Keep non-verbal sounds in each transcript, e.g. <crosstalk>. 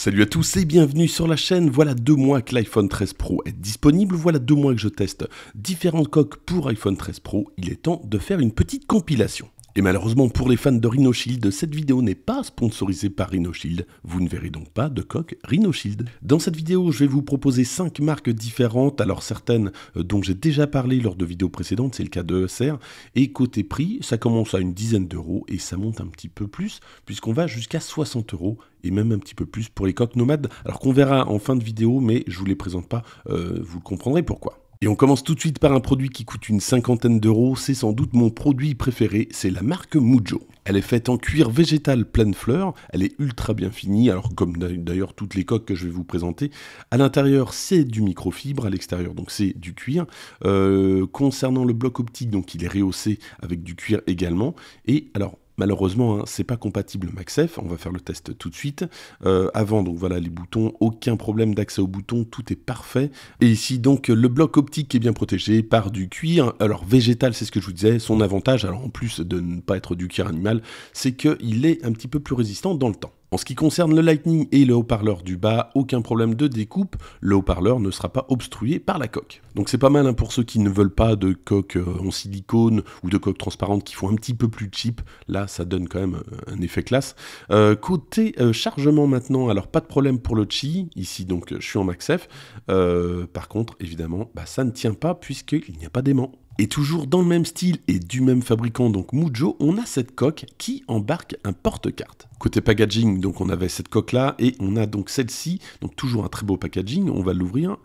Salut à tous et bienvenue sur la chaîne. Voilà deux mois que l'iPhone 13 Pro est disponible. Voilà deux mois que je teste différentes coques pour iPhone 13 Pro. Il est temps de faire une petite compilation. Et malheureusement pour les fans de RhinoShield, cette vidéo n'est pas sponsorisée par RhinoShield, vous ne verrez donc pas de coque RhinoShield. Dans cette vidéo, je vais vous proposer 5 marques différentes, alors certaines euh, dont j'ai déjà parlé lors de vidéos précédentes, c'est le cas de ESR, et côté prix, ça commence à une dizaine d'euros et ça monte un petit peu plus, puisqu'on va jusqu'à 60 euros et même un petit peu plus pour les coques nomades, alors qu'on verra en fin de vidéo, mais je vous les présente pas, euh, vous comprendrez pourquoi. Et on commence tout de suite par un produit qui coûte une cinquantaine d'euros, c'est sans doute mon produit préféré, c'est la marque Mujo. Elle est faite en cuir végétal pleine fleur, elle est ultra bien finie, alors comme d'ailleurs toutes les coques que je vais vous présenter. À l'intérieur, c'est du microfibre, à l'extérieur, donc c'est du cuir. Euh, concernant le bloc optique, donc il est rehaussé avec du cuir également. Et alors, Malheureusement, hein, c'est pas compatible MaxF, on va faire le test tout de suite. Euh, avant, donc voilà, les boutons, aucun problème d'accès aux boutons, tout est parfait. Et ici, donc, le bloc optique est bien protégé par du cuir. Alors, végétal, c'est ce que je vous disais, son avantage, alors en plus de ne pas être du cuir animal, c'est qu'il est un petit peu plus résistant dans le temps. En ce qui concerne le Lightning et le haut-parleur du bas, aucun problème de découpe, le haut-parleur ne sera pas obstrué par la coque. Donc c'est pas mal hein, pour ceux qui ne veulent pas de coque euh, en silicone ou de coque transparente qui font un petit peu plus cheap, là ça donne quand même euh, un effet classe. Euh, côté chargement maintenant, alors pas de problème pour le chi, ici donc je suis en MaxF, par contre évidemment bah, ça ne tient pas puisqu'il n'y a pas d'aimant. Et toujours dans le même style et du même fabricant, donc Mujo, on a cette coque qui embarque un porte-carte. Côté packaging, donc on avait cette coque là et on a donc celle-ci, donc toujours un très beau packaging, on va l'ouvrir.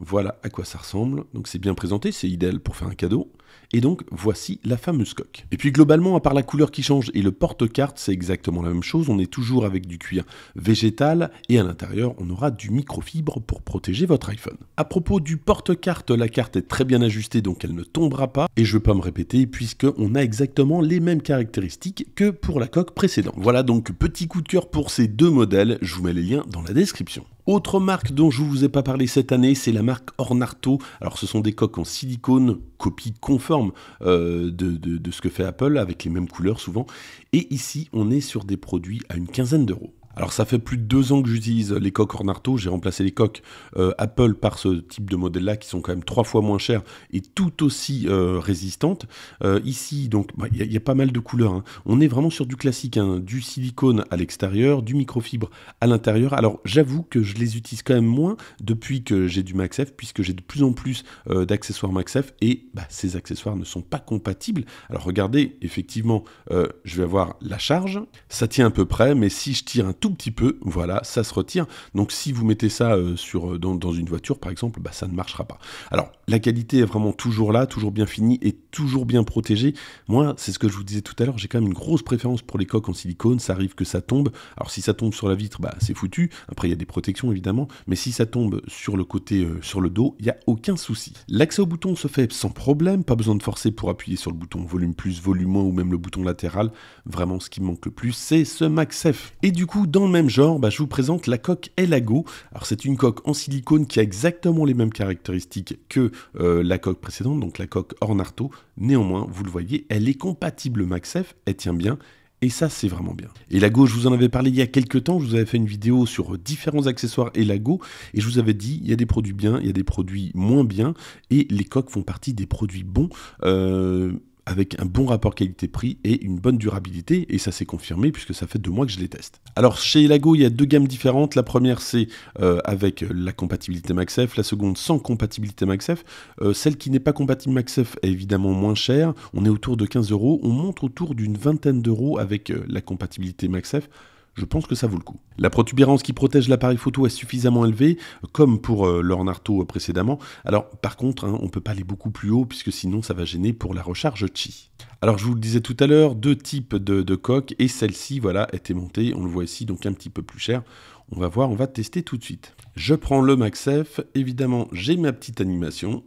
Voilà à quoi ça ressemble, donc c'est bien présenté, c'est idéal pour faire un cadeau. Et donc, voici la fameuse coque. Et puis globalement, à part la couleur qui change et le porte-carte, c'est exactement la même chose, on est toujours avec du cuir végétal, et à l'intérieur, on aura du microfibre pour protéger votre iPhone. À propos du porte-carte, la carte est très bien ajustée, donc elle ne tombera pas, et je ne vais pas me répéter, puisqu'on a exactement les mêmes caractéristiques que pour la coque précédente. Voilà donc, petit coup de cœur pour ces deux modèles, je vous mets les liens dans la description. Autre marque dont je ne vous ai pas parlé cette année, c'est la marque Ornarto. Alors ce sont des coques en silicone, copie con forme euh, de ce que fait Apple, avec les mêmes couleurs souvent. Et ici, on est sur des produits à une quinzaine d'euros. Alors ça fait plus de deux ans que j'utilise les coques Ornarto, j'ai remplacé les coques euh, Apple par ce type de modèle-là qui sont quand même trois fois moins chers et tout aussi euh, résistantes. Euh, ici, donc, bah, il y, a pas mal de couleurs. Hein. On est vraiment sur du classique, hein. du silicone à l'extérieur, du microfibre à l'intérieur. Alors j'avoue que je les utilise quand même moins depuis que j'ai du MaxF, puisque j'ai de plus en plus d'accessoires MaxF et bah, ces accessoires ne sont pas compatibles. Alors regardez, effectivement, je vais avoir la charge, ça tient à peu près, mais si je tire un tout petit peu, voilà, ça se retire. Donc si vous mettez ça euh, sur, euh, dans, dans, une voiture, par exemple, bah, ça ne marchera pas. Alors, la qualité est vraiment toujours là, toujours bien finie et toujours bien protégée. Moi, c'est ce que je vous disais tout à l'heure, j'ai quand même une grosse préférence pour les coques en silicone, ça arrive que ça tombe. Alors si ça tombe sur la vitre, bah c'est foutu. Après il y a des protections évidemment, mais si ça tombe sur le côté euh, sur le dos, il y a aucun souci. L'accès au bouton se fait sans problème, pas besoin de forcer pour appuyer sur le bouton volume plus, volume moins ou même le bouton latéral. Vraiment ce qui manque le plus, c'est ce Max-F. Et du coup, dans le même genre, bah, je vous présente la coque Elago. Alors c'est une coque en silicone qui a exactement les mêmes caractéristiques que euh, la coque précédente, donc la coque Ornarto. Néanmoins, vous le voyez, elle est compatible MaxF, elle tient bien, et ça, c'est vraiment bien. Et Lago, je vous en avais parlé il y a quelques temps, je vous avais fait une vidéo sur euh, différents accessoires et Lago, et je vous avais dit, il y a des produits bien, il y a des produits moins bien, et les coques font partie des produits bons. Euh, avec un bon rapport qualité-prix et une bonne durabilité, et ça s'est confirmé puisque ça fait deux mois que je les teste. Alors chez Elago, il y a deux gammes différentes. La première, c'est euh, avec euh, la compatibilité MaxF, la seconde sans compatibilité MaxF. Euh, celle qui n'est pas compatible MaxF est évidemment moins chère, on est autour de 15 euros, on monte autour d'une vingtaine d'euros avec la compatibilité MaxF je pense que ça vaut le coup. La protubérance qui protège l'appareil photo est suffisamment élevée, comme pour euh, l'Ornarto euh, précédemment. Alors par contre, hein, on ne peut pas aller beaucoup plus haut, puisque sinon ça va gêner pour la recharge chi. Alors je vous le disais tout à l'heure, deux types de, de coques, et celle-ci voilà, était montée, on le voit ici, donc un petit peu plus cher. On va voir, on va tester tout de suite. Je prends le MaxF, évidemment j'ai ma petite animation,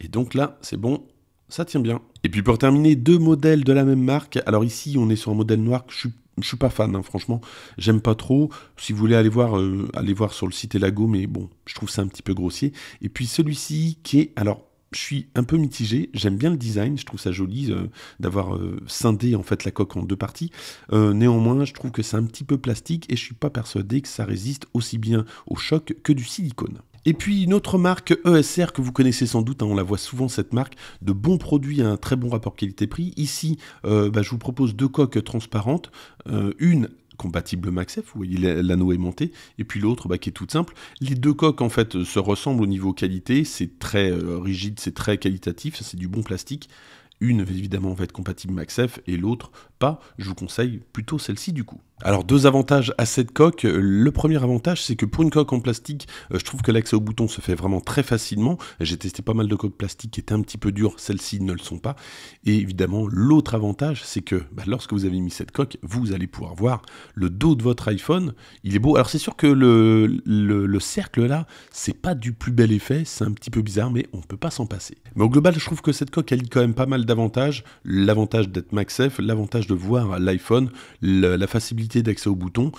et donc là c'est bon, ça tient bien. Et puis pour terminer, deux modèles de la même marque. Alors ici, on est sur un modèle noir que je suis je suis pas fan, hein, franchement. J'aime pas trop. Si vous voulez aller voir, euh, allez voir sur le site Elago, mais bon, je trouve ça un petit peu grossier. Et puis celui-ci qui est, alors, je suis un peu mitigé. J'aime bien le design, je trouve ça joli euh, d'avoir euh, scindé en fait la coque en deux parties. néanmoins, je trouve que c'est un petit peu plastique et je suis pas persuadé que ça résiste aussi bien au choc que du silicone. Et puis une autre marque ESR que vous connaissez sans doute, hein, on la voit souvent cette marque, de bons produits à un très bon rapport qualité-prix. Ici, euh, bah, je vous propose deux coques transparentes, euh, une compatible MaxF, vous voyez l'anneau est monté, et puis l'autre bah, qui est toute simple. Les deux coques en fait se ressemblent au niveau qualité, c'est très euh, rigide, c'est très qualitatif, c'est du bon plastique. Une évidemment va être compatible MaxF et l'autre pas, je vous conseille plutôt celle-ci du coup. Alors deux avantages à cette coque. Le premier avantage c'est que pour une coque en plastique, euh, je trouve que l'accès au bouton se fait vraiment très facilement. J'ai testé pas mal de coques plastiques qui étaient un petit peu dures, celles-ci ne le sont pas. Et évidemment l'autre avantage c'est que bah, lorsque vous avez mis cette coque, vous allez pouvoir voir le dos de votre iPhone. Il est beau. Alors c'est sûr que le, le, cercle là, c'est pas du plus bel effet, c'est un petit peu bizarre mais on peut pas s'en passer. Mais au global je trouve que cette coque elle a quand même pas mal d'avantages. L'avantage d'être MaxF, l'avantage de voir l'iPhone, la facilité d'accès aux boutons,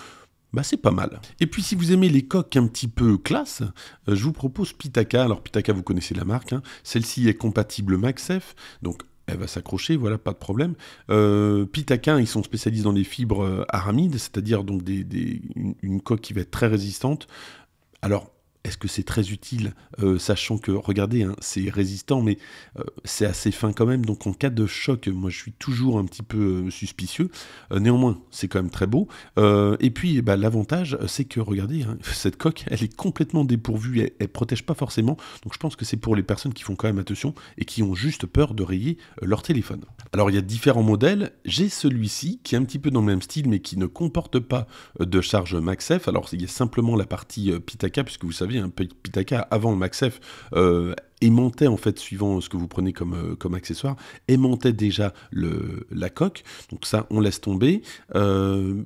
bah c'est pas mal. Et puis si vous aimez les coques un petit peu classe, euh, je vous propose Pitaka. Alors Pitaka, vous connaissez la marque. Hein. Celle-ci est compatible MaxF, donc elle va s'accrocher, voilà, pas de problème. Euh, Pitaka, ils sont spécialistes dans les fibres euh, aramides, c'est-à-dire donc des, une coque qui va être très résistante. Alors est-ce que c'est très utile euh, Sachant que, regardez, hein, c'est résistant, mais euh, c'est assez fin quand même. Donc en cas de choc, moi je suis toujours un petit peu euh, suspicieux. néanmoins, c'est quand même très beau. et puis bah, l'avantage, c'est que, regardez, hein, <laughs> cette coque, elle est complètement dépourvue, elle protège pas forcément. Donc je pense que c'est pour les personnes qui font quand même attention et qui ont juste peur de rayer leur téléphone. Alors il y a différents modèles, j'ai celui-ci qui est un petit peu dans le même style mais qui ne comporte pas euh, de charge MaxF, alors il y a simplement la partie euh, Pitaka, puisque vous savez, un hein, peu Pitaka avant le MaxF, euh, aimantait en fait suivant ce que vous prenez comme, comme accessoire, aimantait déjà la coque, donc ça on laisse tomber,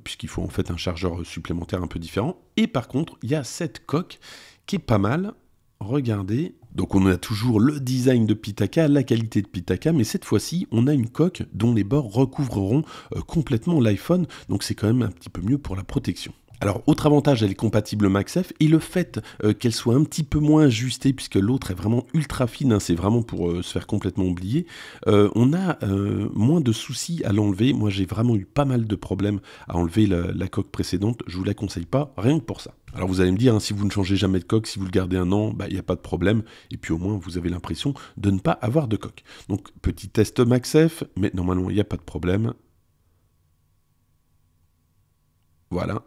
puisqu'il faut en fait un chargeur supplémentaire un peu différent, et par contre il y a cette coque qui est pas mal, regardez, donc on a toujours le design de Pitaka, la qualité de Pitaka, mais cette fois-ci on a une coque dont les bords recouvreront euh, complètement l'iPhone, donc c'est quand même un petit peu mieux pour la protection. Alors, autre avantage, elle est compatible MaxF et le fait euh, qu'elle soit un petit peu moins ajustée, puisque l'autre est vraiment ultra fine, hein, c'est vraiment pour euh, se faire complètement oublier, euh, on a moins de soucis à l'enlever. Moi, j'ai vraiment eu pas mal de problèmes à enlever la, coque précédente, je vous la conseille pas, rien que pour ça. Alors, vous allez me dire, hein, si vous ne changez jamais de coque, si vous le gardez un an, bah, il n'y a pas de problème, et puis au moins, vous avez l'impression de ne pas avoir de coque. Donc, petit test MaxF, mais normalement, il n'y a pas de problème. Voilà,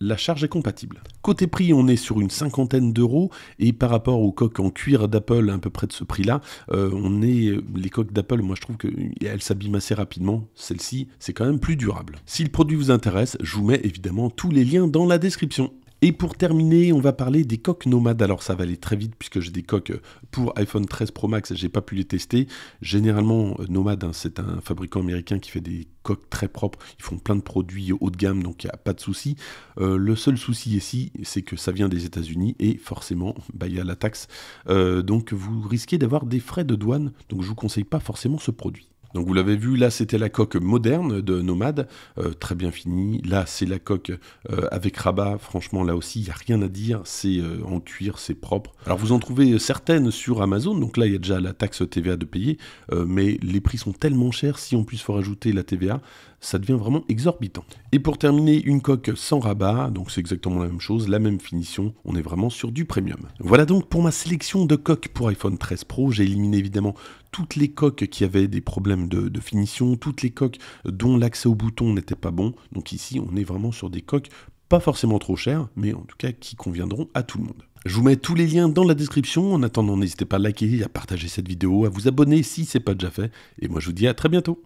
la charge est compatible. Côté prix, on est sur une cinquantaine d'euros et par rapport aux coques en cuir d'Apple à peu près de ce prix-là, euh, on est euh, les coques d'Apple, moi je trouve qu'elles s'abîment assez rapidement. Celle-ci, c'est quand même plus durable. Si le produit vous intéresse, je vous mets évidemment tous les liens dans la description. Et pour terminer, on va parler des coques nomades. Alors ça va aller très vite puisque j'ai des coques euh, pour iPhone 13 Pro Max, j'ai pas pu les tester. Généralement, euh, Nomad hein, c'est un fabricant américain qui fait des coques très propres. Ils font plein de produits haut de gamme, donc il n'y a pas de souci. Euh, le seul souci ici, c'est que ça vient des États-Unis et forcément, il bah, y a la taxe. donc vous risquez d'avoir des frais de douane. Donc je vous conseille pas forcément ce produit. Donc vous l'avez vu, là c'était la coque moderne de Nomade, euh, très bien finie. Là c'est la coque euh, avec rabat, franchement là aussi il n'y a rien à dire, c'est euh, en cuir, c'est propre. Alors vous en trouvez certaines sur Amazon, donc là il y a déjà la taxe TVA de payer, mais les prix sont tellement chers si on puisse faire rajouter la TVA, ça devient vraiment exorbitant. Et pour terminer, une coque sans rabat, donc c'est exactement la même chose, la même finition, on est vraiment sur du premium. Voilà donc pour ma sélection de coques pour iPhone 13 Pro, j'ai éliminé évidemment toutes les coques qui avaient des problèmes de, finition, toutes les coques dont l'accès au bouton n'était pas bon, donc ici on est vraiment sur des coques pas forcément trop chères, mais en tout cas qui conviendront à tout le monde. Je vous mets tous les liens dans la description. En attendant, n'hésitez pas à liker, à partager cette vidéo, à vous abonner si ce n'est pas déjà fait. Et moi, je vous dis à très bientôt.